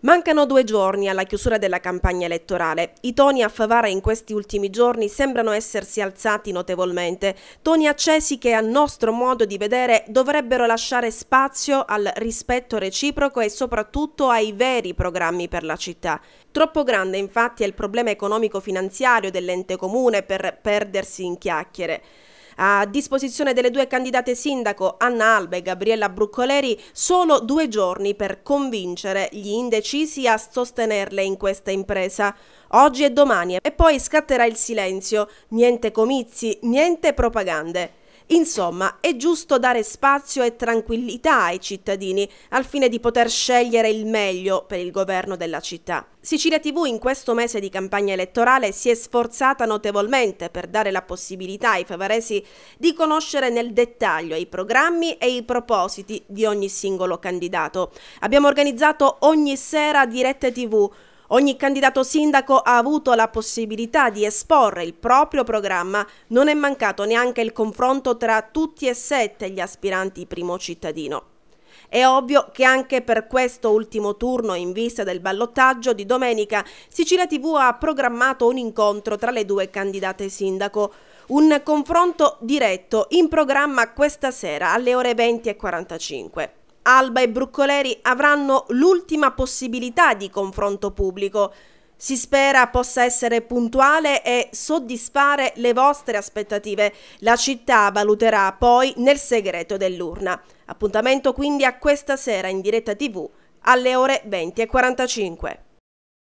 Mancano due giorni alla chiusura della campagna elettorale. I toni a Favara in questi ultimi giorni sembrano essersi alzati notevolmente, toni accesi che a nostro modo di vedere dovrebbero lasciare spazio al rispetto reciproco e soprattutto ai veri programmi per la città. Troppo grande infatti è il problema economico-finanziario dell'ente comune per perdersi in chiacchiere. A disposizione delle due candidate sindaco, Anna Alba e Gabriella Bruccoleri, solo due giorni per convincere gli indecisi a sostenerle in questa impresa. Oggi e domani e poi scatterà il silenzio, niente comizi, niente propagande. Insomma, è giusto dare spazio e tranquillità ai cittadini al fine di poter scegliere il meglio per il governo della città. Sicilia TV in questo mese di campagna elettorale si è sforzata notevolmente per dare la possibilità ai favaresi di conoscere nel dettaglio i programmi e i propositi di ogni singolo candidato. Abbiamo organizzato ogni sera dirette TV Ogni candidato sindaco ha avuto la possibilità di esporre il proprio programma, non è mancato neanche il confronto tra tutti e sette gli aspiranti primo cittadino. È ovvio che anche per questo ultimo turno in vista del ballottaggio di domenica Sicilia TV ha programmato un incontro tra le due candidate sindaco. Un confronto diretto in programma questa sera alle ore 20.45. Alba e Bruccoleri avranno l'ultima possibilità di confronto pubblico. Si spera possa essere puntuale e soddisfare le vostre aspettative. La città valuterà poi nel segreto dell'urna. Appuntamento quindi a questa sera in diretta TV alle ore 20.45.